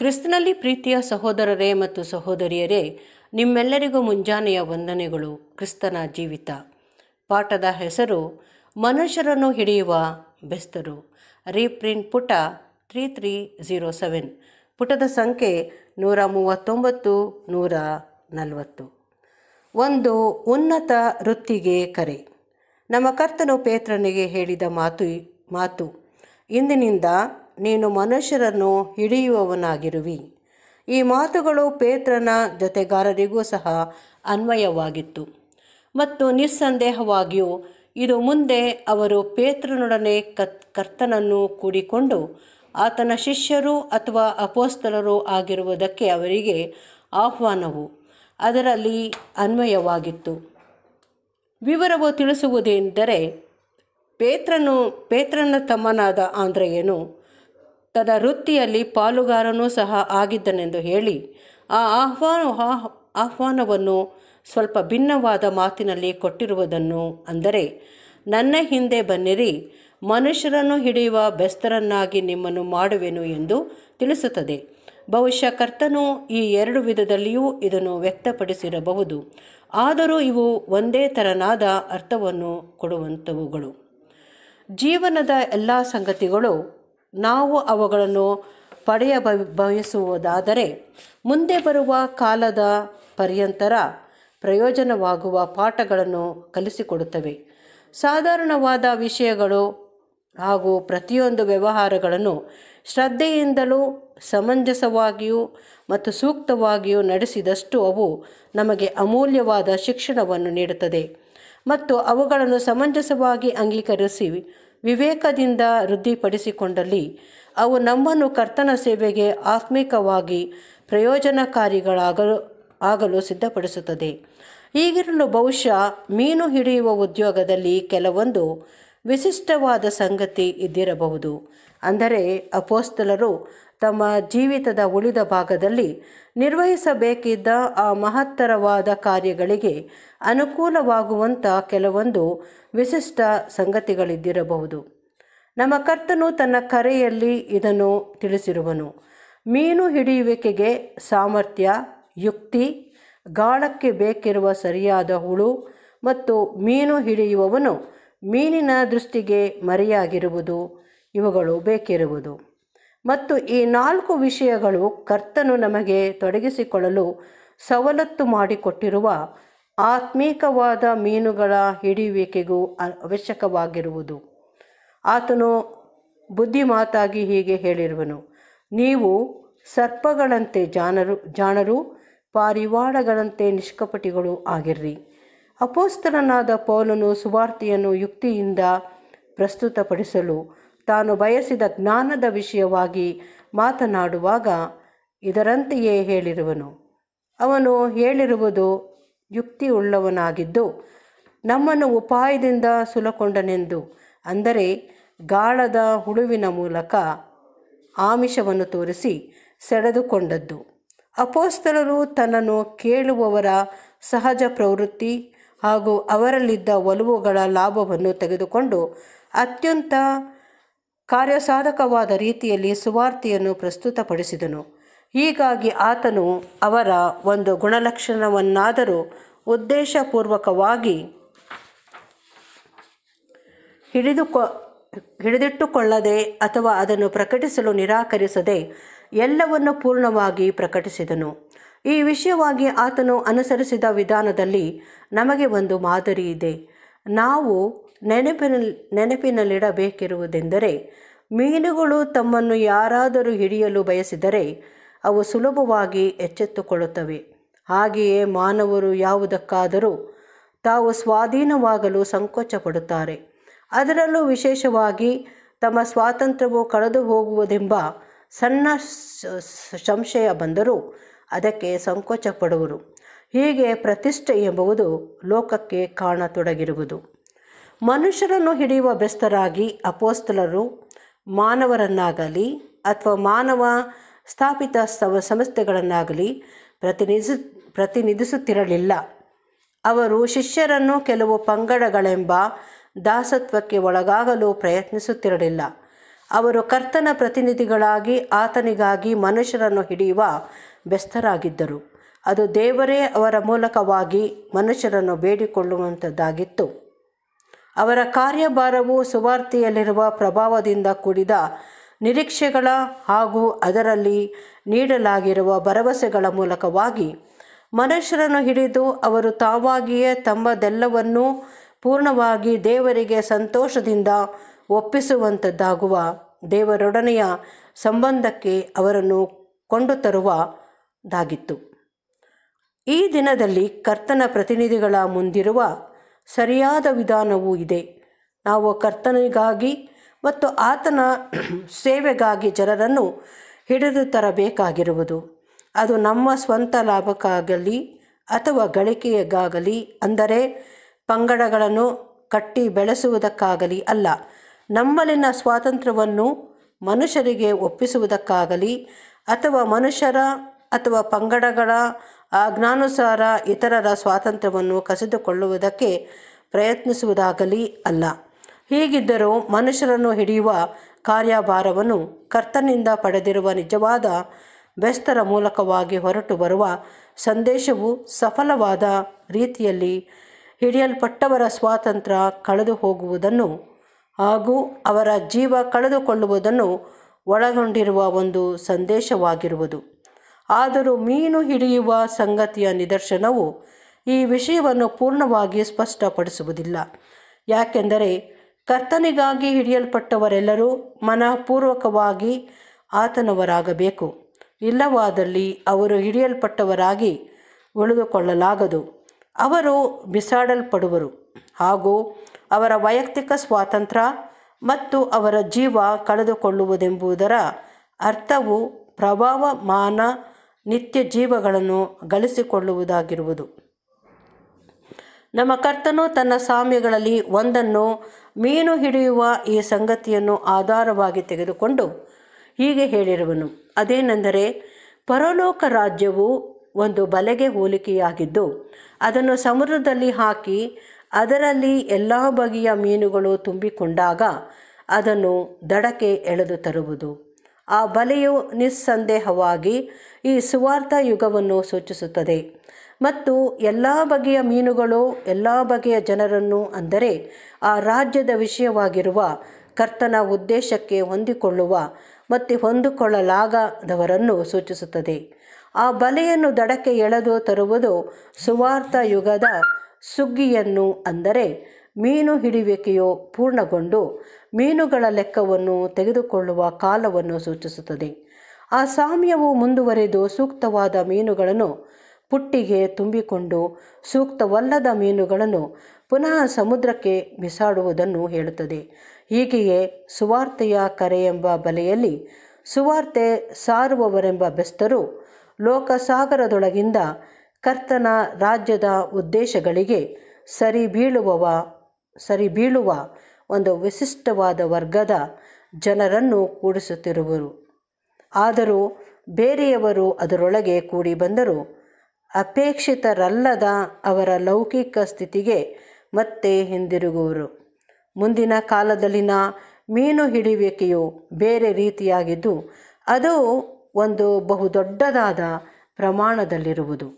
ಕ್ರಿಸ್ತನಲ್ಲಿ ಪ್ರೀತಿಯ ಸಹೋದರರೇ ಮತ್ತು ಸಹೋದರಿಯರೇ ನಿಮ್ಮೆಲ್ಲರಿಗೂ ಮುಂಜಾನೆಯ ವಂದನೆಗಳು ಕ್ರಿಸ್ತನ ಜೀವಿತ ಪಾಠದ ಹೆಸರು ಮನುಷ್ಯರನ್ನು ಹಿಡಿಯುವ ಬೆಸ್ತರು ರೀಪ್ರಿಂಟ್ ಪುಟ ತ್ರೀ ತ್ರೀ ಝೀರೋ ಸೆವೆನ್ ಪುಟದ ಸಂಖ್ಯೆ ನೂರ ಮೂವತ್ತೊಂಬತ್ತು ನೂರ ನಲವತ್ತು ಒಂದು ಉನ್ನತ ವೃತ್ತಿಗೆ ಕರೆ ನಮ್ಮ ಕರ್ತನು ಪೇತ್ರನಿಗೆ ಹೇಳಿದ ಮಾತು ಮಾತು ಇಂದಿನಿಂದ ನೀನು ಮನುಷ್ಯರನ್ನು ಹಿಡಿಯುವವನಾಗಿರುವಿ ಈ ಮಾತುಗಳು ಪೇತ್ರನ ಜೊತೆಗಾರರಿಗೂ ಸಹ ಅನ್ವಯವಾಗಿತ್ತು ಮತ್ತು ನಿಸ್ಸಂದೇಹವಾಗಿಯೂ ಇದು ಮುಂದೆ ಅವರು ಪೇತ್ರನೊಡನೆ ಕತ್ ಕರ್ತನನ್ನು ಕೂಡಿಕೊಂಡು ಆತನ ಶಿಷ್ಯರು ಅಥವಾ ಅಪೋಸ್ತಲರು ಆಗಿರುವುದಕ್ಕೆ ಅವರಿಗೆ ಆಹ್ವಾನವು ಅದರಲ್ಲಿ ಅನ್ವಯವಾಗಿತ್ತು ವಿವರವು ತಿಳಿಸುವುದೆಂದರೆ ಪೇತ್ರನು ಪೇತ್ರನ ತಮ್ಮನಾದ ಆಂದ್ರೆಯನು ತದ ವೃತ್ತಿಯಲ್ಲಿ ಪಾಲುಗಾರನೂ ಸಹ ಆಗಿದ್ದನೆಂದು ಹೇಳಿ ಆ ಆಹ್ವಾನ ಆಹ್ವಾನವನ್ನು ಸ್ವಲ್ಪ ಭಿನ್ನವಾದ ಮಾತಿನಲ್ಲಿ ಕೊಟ್ಟಿರುವುದನ್ನು ಅಂದರೆ ನನ್ನ ಹಿಂದೆ ಬನ್ನಿರಿ ಮನುಷ್ಯರನ್ನು ಹಿಡಿಯುವ ಬೆಸ್ತರನ್ನಾಗಿ ನಿಮ್ಮನ್ನು ಮಾಡುವೆನು ಎಂದು ತಿಳಿಸುತ್ತದೆ ಬಹುಶಃ ಕರ್ತನು ಈ ಎರಡು ವಿಧದಲ್ಲಿಯೂ ಇದನ್ನು ವ್ಯಕ್ತಪಡಿಸಿರಬಹುದು ಆದರೂ ಇವು ಒಂದೇ ತರನಾದ ಅರ್ಥವನ್ನು ಕೊಡುವಂಥವುಗಳು ಜೀವನದ ಎಲ್ಲ ಸಂಗತಿಗಳು ನಾವು ಅವುಗಳನ್ನು ಪಡೆಯ ಬಯಸುವುದಾದರೆ ಮುಂದೆ ಬರುವ ಕಾಲದ ಪರ್ಯಂತರ ಪ್ರಯೋಜನವಾಗುವ ಪಾಠಗಳನ್ನು ಕಲಿಸಿಕೊಡುತ್ತವೆ ಸಾಧಾರಣವಾದ ವಿಷಯಗಳು ಹಾಗೂ ಪ್ರತಿಯೊಂದು ವ್ಯವಹಾರಗಳನ್ನು ಶ್ರದ್ಧೆಯಿಂದಲೂ ಸಮಂಜಸವಾಗಿಯೂ ಮತ್ತು ಸೂಕ್ತವಾಗಿಯೂ ನಡೆಸಿದಷ್ಟು ಅವು ನಮಗೆ ಅಮೂಲ್ಯವಾದ ಶಿಕ್ಷಣವನ್ನು ನೀಡುತ್ತದೆ ಮತ್ತು ಅವುಗಳನ್ನು ಸಮಂಜಸವಾಗಿ ಅಂಗೀಕರಿಸಿ ವಿವೇಕದಿಂದ ವೃದ್ಧಿಪಡಿಸಿಕೊಂಡಲ್ಲಿ ಅವು ನಮ್ಮನ್ನು ಕರ್ತನ ಸೇವೆಗೆ ಆತ್ಮಿಕವಾಗಿ ಪ್ರಯೋಜನಕಾರಿಗಳಾಗಲು ಆಗಲು ಸಿದ್ಧಪಡಿಸುತ್ತದೆ ಈಗಿರಲು ಬಹುಶಃ ಮೀನು ಹಿಡಿಯುವ ಉದ್ಯೋಗದಲ್ಲಿ ಕೆಲವೊಂದು ವಿಶಿಷ್ಟವಾದ ಸಂಗತಿ ಇದ್ದಿರಬಹುದು ಅಂದರೆ ಅಪೋಸ್ತಲರು ತಮ್ಮ ಜೀವಿತದ ಉಳಿದ ಭಾಗದಲ್ಲಿ ನಿರ್ವಹಿಸಬೇಕಿದ್ದ ಆ ಮಹತ್ತರವಾದ ಕಾರ್ಯಗಳಿಗೆ ಅನುಕೂಲವಾಗುವಂಥ ಕೆಲವೊಂದು ವಿಶಿಷ್ಟ ಸಂಗತಿಗಳಿದ್ದಿರಬಹುದು ನಮ್ಮ ಕರ್ತನು ತನ್ನ ಕರೆಯಲ್ಲಿ ಇದನ್ನು ತಿಳಿಸಿರುವನು ಮೀನು ಹಿಡಿಯುವಿಕೆಗೆ ಸಾಮರ್ಥ್ಯ ಯುಕ್ತಿ ಗಾಳಕ್ಕೆ ಬೇಕಿರುವ ಸರಿಯಾದ ಹುಳು ಮತ್ತು ಮೀನು ಹಿಡಿಯುವವನು ಮೀನಿನ ದೃಷ್ಟಿಗೆ ಮರೆಯಾಗಿರುವುದು ಇವುಗಳು ಬೇಕಿರುವುದು ಮತ್ತು ಈ ನಾಲ್ಕು ವಿಷಯಗಳು ಕರ್ತನು ನಮಗೆ ತೊಡಗಿಸಿಕೊಳ್ಳಲು ಸವಲತ್ತು ಮಾಡಿಕೊಟ್ಟಿರುವ ಆತ್ಮೀಕವಾದ ಮೀನುಗಳ ಹಿಡಿಯುವಿಕೆಗೂ ಅವಶ್ಯಕವಾಗಿರುವುದು ಆತನು ಬುದ್ಧಿಮಾತಾಗಿ ಹೀಗೆ ಹೇಳಿರುವನು ನೀವು ಸರ್ಪಗಳಂತೆ ಜಾನರು ಜಾಣರು ಪಾರಿವಾಳಗಳಂತೆ ನಿಷ್ಕಪಟಿಗಳು ಆಗಿರ್ರಿ ಅಪೋಸ್ತರನಾದ ಪೌಲನು ಸುವಾರ್ತೆಯನ್ನು ಯುಕ್ತಿಯಿಂದ ಪ್ರಸ್ತುತಪಡಿಸಲು ತಾನು ಬಯಸಿದ ಜ್ಞಾನದ ವಿಷಯವಾಗಿ ಮಾತನಾಡುವಾಗ ಇದರಂತೆಯೇ ಹೇಳಿರುವನು ಅವನು ಹೇಳಿರುವುದು ಯುಕ್ತಿಯುಳ್ಳವನಾಗಿದ್ದು ನಮ್ಮನ್ನು ಉಪಾಯದಿಂದ ಸುಲಕೊಂಡನೆಂದು ಅಂದರೆ ಗಾಳದ ಹುಳುವಿನ ಮೂಲಕ ಆಮಿಷವನ್ನು ತೋರಿಸಿ ಸೆಳೆದುಕೊಂಡದ್ದು ಅಪೋಸ್ತಲರು ತನ್ನನ್ನು ಕೇಳುವವರ ಸಹಜ ಪ್ರವೃತ್ತಿ ಹಾಗೂ ಅವರಲ್ಲಿದ್ದ ಒಲವುಗಳ ಲಾಭವನ್ನು ತೆಗೆದುಕೊಂಡು ಅತ್ಯಂತ ಕಾರ್ಯಸಾಧಕವಾದ ರೀತಿಯಲ್ಲಿ ಸುವಾರ್ತೆಯನ್ನು ಪ್ರಸ್ತುತಪಡಿಸಿದನು ಹೀಗಾಗಿ ಆತನು ಅವರ ಒಂದು ಗುಣಲಕ್ಷಣವನ್ನಾದರೂ ಉದ್ದೇಶಪೂರ್ವಕವಾಗಿ ಹಿಡಿದುಕೊ ಹಿಡಿದಿಟ್ಟುಕೊಳ್ಳದೆ ಅಥವಾ ಅದನ್ನು ಪ್ರಕಟಿಸಲು ನಿರಾಕರಿಸದೆ ಎಲ್ಲವನ್ನು ಪೂರ್ಣವಾಗಿ ಪ್ರಕಟಿಸಿದನು ಈ ವಿಷಯವಾಗಿ ಆತನು ಅನುಸರಿಸಿದ ವಿಧಾನದಲ್ಲಿ ನಮಗೆ ಒಂದು ಮಾದರಿ ಇದೆ ನಾವು ನೆನಪಿನಲ್ಲಿ ನೆನಪಿನಲ್ಲಿಡಬೇಕಿರುವುದೆಂದರೆ ಮೀನುಗಳು ತಮ್ಮನ್ನು ಯಾರಾದರೂ ಹಿಡಿಯಲು ಬಯಸಿದರೆ ಅವು ಸುಲಭವಾಗಿ ಎಚ್ಚೆತ್ತುಕೊಳ್ಳುತ್ತವೆ ಹಾಗೆಯೇ ಮಾನವರು ಯಾವುದಕ್ಕಾದರೂ ತಾವು ಸ್ವಾಧೀನವಾಗಲು ಸಂಕೋಚ ಪಡುತ್ತಾರೆ ಅದರಲ್ಲೂ ವಿಶೇಷವಾಗಿ ತಮ್ಮ ಸ್ವಾತಂತ್ರ್ಯವು ಕಳೆದು ಹೋಗುವುದೆಂಬ ಸಣ್ಣ ಸಂಶಯ ಬಂದರೂ ಅದಕ್ಕೆ ಸಂಕೋಚ ಪಡುವರು ಹೀಗೆ ಪ್ರತಿಷ್ಠೆ ಎಂಬುವುದು ಲೋಕಕ್ಕೆ ಕಾಣತೊಡಗಿರುವುದು ಮನುಷ್ಯರನ್ನು ಹಿಡಿಯುವ ಬೆಸ್ತರಾಗಿ ಅಪೋಸ್ತಲರು ಮಾನವರನ್ನಾಗಲಿ ಅಥವಾ ಮಾನವ ಸ್ಥಾಪಿತ ಸವ ಸಂಸ್ಥೆಗಳನ್ನಾಗಲಿ ಪ್ರತಿನಿಧಿಸು ಪ್ರತಿನಿಧಿಸುತ್ತಿರಲಿಲ್ಲ ಅವರು ಶಿಷ್ಯರನ್ನು ಕೆಲವು ಪಂಗಡಗಳೆಂಬ ದಾಸತ್ವಕ್ಕೆ ಒಳಗಾಗಲು ಪ್ರಯತ್ನಿಸುತ್ತಿರಲಿಲ್ಲ ಅವರು ಕರ್ತನ ಪ್ರತಿನಿಧಿಗಳಾಗಿ ಆತನಿಗಾಗಿ ಮನುಷ್ಯರನ್ನು ಹಿಡಿಯುವ ಬೆಸ್ತರಾಗಿದ್ದರು ಅದು ದೇವರೇ ಅವರ ಮೂಲಕವಾಗಿ ಮನುಷ್ಯರನ್ನು ಬೇಡಿಕೊಳ್ಳುವಂಥದ್ದಾಗಿತ್ತು ಅವರ ಕಾರ್ಯಭಾರವು ಸುವಾರ್ತೆಯಲ್ಲಿರುವ ಪ್ರಭಾವದಿಂದ ಕೂಡಿದ ನಿರೀಕ್ಷೆಗಳ ಹಾಗೂ ಅದರಲ್ಲಿ ನೀಡಲಾಗಿರುವ ಭರವಸೆಗಳ ಮೂಲಕವಾಗಿ ಮನುಷ್ಯರನ್ನು ಹಿಡಿದು ಅವರು ತಾವಾಗಿಯೇ ತಮ್ಮದೆಲ್ಲವನ್ನೂ ಪೂರ್ಣವಾಗಿ ದೇವರಿಗೆ ಸಂತೋಷದಿಂದ ಒಪ್ಪಿಸುವಂಥದ್ದಾಗುವ ದೇವರೊಡನೆಯ ಸಂಬಂಧಕ್ಕೆ ಅವರನ್ನು ಕೊಂಡು ತರುವದಾಗಿತ್ತು ಈ ದಿನದಲ್ಲಿ ಕರ್ತನ ಪ್ರತಿನಿಧಿಗಳ ಮುಂದಿರುವ ಸರಿಯಾದ ವಿಧಾನವೂ ಇದೆ ನಾವು ಕರ್ತನಿಗಾಗಿ ಮತ್ತು ಆತನ ಸೇವೆಗಾಗಿ ಜನರನ್ನು ಹಿಡಿದು ತರಬೇಕಾಗಿರುವುದು ಅದು ನಮ್ಮ ಸ್ವಂತ ಲಾಭಕ್ಕಾಗಲಿ ಅಥವಾ ಗಳಿಕೆಗಾಗಲಿ ಅಂದರೆ ಪಂಗಡಗಳನ್ನು ಕಟ್ಟಿ ಬೆಳೆಸುವುದಕ್ಕಾಗಲಿ ಅಲ್ಲ ನಮ್ಮಲ್ಲಿನ ಸ್ವಾತಂತ್ರ್ಯವನ್ನು ಮನುಷ್ಯರಿಗೆ ಒಪ್ಪಿಸುವುದಕ್ಕಾಗಲಿ ಅಥವಾ ಮನುಷ್ಯರ ಅಥವಾ ಪಂಗಡಗಳ ಆಜ್ಞಾನುಸಾರ ಇತರರ ಸ್ವಾತಂತ್ರ್ಯವನ್ನು ಕಸಿದುಕೊಳ್ಳುವುದಕ್ಕೆ ಪ್ರಯತ್ನಿಸುವುದಾಗಲಿ ಅಲ್ಲ ಹೀಗಿದ್ದರೂ ಮನುಷ್ಯರನ್ನು ಹಿಡಿಯುವ ಕಾರ್ಯಭಾರವನ್ನು ಕರ್ತನಿಂದ ಪಡೆದಿರುವ ನಿಜವಾದ ಬೆಸ್ತರ ಮೂಲಕವಾಗಿ ಹೊರಟು ಬರುವ ಸಂದೇಶವು ಸಫಲವಾದ ರೀತಿಯಲ್ಲಿ ಹಿಡಿಯಲ್ಪಟ್ಟವರ ಸ್ವಾತಂತ್ರ್ಯ ಕಳೆದು ಹೋಗುವುದನ್ನು ಹಾಗೂ ಅವರ ಜೀವ ಕಳೆದುಕೊಳ್ಳುವುದನ್ನು ಒಳಗೊಂಡಿರುವ ಒಂದು ಸಂದೇಶವಾಗಿರುವುದು ಆದರೂ ಮೀನು ಹಿಡಿಯುವ ಸಂಗತಿಯ ನಿದರ್ಶನವು ಈ ವಿಷಯವನ್ನು ಪೂರ್ಣವಾಗಿ ಸ್ಪಷ್ಟಪಡಿಸುವುದಿಲ್ಲ ಯಾಕೆಂದರೆ ಕರ್ತನಿಗಾಗಿ ಹಿಡಿಯಲ್ಪಟ್ಟವರೆಲ್ಲರೂ ಮನಃಪೂರ್ವಕವಾಗಿ ಆತನವರಾಗಬೇಕು ಇಲ್ಲವಾದಲ್ಲಿ ಅವರು ಹಿಡಿಯಲ್ಪಟ್ಟವರಾಗಿ ಉಳಿದುಕೊಳ್ಳಲಾಗದು ಅವರು ಬಿಸಾಡಲ್ಪಡುವರು ಹಾಗೂ ಅವರ ವೈಯಕ್ತಿಕ ಸ್ವಾತಂತ್ರ್ಯ ಮತ್ತು ಅವರ ಜೀವ ಕಳೆದುಕೊಳ್ಳುವುದೆಂಬುದರ ಅರ್ಥವು ಪ್ರಭಾವಮಾನ ನಿತ್ಯ ಜೀವಗಳನ್ನು ಗಳಿಸಿಕೊಳ್ಳುವುದಾಗಿರುವುದು ನಮ್ಮ ಕರ್ತನು ತನ್ನ ಸಾಮ್ಯಗಳಲ್ಲಿ ಒಂದನ್ನು ಮೀನು ಹಿಡಿಯುವ ಈ ಸಂಗತಿಯನ್ನು ಆಧಾರವಾಗಿ ತೆಗೆದುಕೊಂಡು ಹೀಗೆ ಹೇಳಿರುವನು ಅದೇನೆಂದರೆ ಪರಲೋಕ ರಾಜ್ಯವು ಒಂದು ಬಲೆಗೆ ಹೋಲಿಕೆಯಾಗಿದ್ದು ಅದನ್ನು ಸಮುದ್ರದಲ್ಲಿ ಹಾಕಿ ಅದರಲ್ಲಿ ಎಲ್ಲ ಬಗೆಯ ಮೀನುಗಳು ತುಂಬಿಕೊಂಡಾಗ ಅದನ್ನು ದಡಕ್ಕೆ ಎಳೆದು ತರುವುದು ಆ ಬಲೆಯು ನಿಸ್ಸಂದೇಹವಾಗಿ ಈ ಸುವಾರ್ಥ ಯುಗವನ್ನು ಸೂಚಿಸುತ್ತದೆ ಮತ್ತು ಎಲ್ಲ ಬಗೆಯ ಮೀನುಗಳು ಎಲ್ಲ ಬಗೆಯ ಜನರನ್ನು ಅಂದರೆ ಆ ರಾಜ್ಯದ ವಿಷಯವಾಗಿರುವ ಕರ್ತನ ಉದ್ದೇಶಕ್ಕೆ ಹೊಂದಿಕೊಳ್ಳುವ ಮತ್ತು ಹೊಂದಿಕೊಳ್ಳಲಾಗದವರನ್ನು ಸೂಚಿಸುತ್ತದೆ ಆ ಬಲೆಯನ್ನು ದಡಕ್ಕೆ ಎಳೆದು ತರುವುದು ಸುವಾರ್ಥ ಯುಗದ ಸುಗ್ಗಿಯನ್ನು ಅಂದರೆ ಮೀನು ಹಿಡಿಯುವಿಕೆಯು ಪೂರ್ಣಗೊಂಡು ಮೀನುಗಳ ಲೆಕ್ಕವನ್ನು ತೆಗೆದುಕೊಳ್ಳುವ ಕಾಲವನ್ನು ಸೂಚಿಸುತ್ತದೆ ಆ ಸಾಮ್ಯವು ಮುಂದುವರೆದು ಸೂಕ್ತವಾದ ಮೀನುಗಳನ್ನು ಪುಟ್ಟಿಗೆ ತುಂಬಿಕೊಂಡು ಸೂಕ್ತವಲ್ಲದ ಮೀನುಗಳನ್ನು ಪುನಃ ಸಮುದ್ರಕ್ಕೆ ಬಿಸಾಡುವುದನ್ನು ಹೇಳುತ್ತದೆ ಹೀಗೆಯೇ ಸುವಾರ್ತೆಯ ಕರೆ ಎಂಬ ಬಲೆಯಲ್ಲಿ ಸುವಾರ್ತೆ ಸಾರುವವರೆಂಬ ಬೆಸ್ತರು ಲೋಕಸಾಗರದೊಳಗಿಂದ ಕರ್ತನ ರಾಜ್ಯದ ಉದ್ದೇಶಗಳಿಗೆ ಸರಿ ಬೀಳುವವ ಸರಿ ಬೀಳುವ ಒಂದು ವಿಶಿಷ್ಟವಾದ ವರ್ಗದ ಜನರನ್ನು ಕೂಡಿಸುತ್ತಿರುವರು ಆದರೂ ಬೇರೆಯವರು ಅದರೊಳಗೆ ಕೂಡಿ ಬಂದರು ಅಪೇಕ್ಷಿತರಲ್ಲದ ಅವರ ಲೌಕಿಕ ಸ್ಥಿತಿಗೆ ಮತ್ತೆ ಹಿಂದಿರುಗುವರು ಮುಂದಿನ ಕಾಲದಲ್ಲಿನ ಮೀನು ಹಿಡಿಯುವಿಕೆಯು ಬೇರೆ ರೀತಿಯಾಗಿದ್ದು ಅದು ಒಂದು ಬಹುದೊಡ್ಡದಾದ ಪ್ರಮಾಣದಲ್ಲಿರುವುದು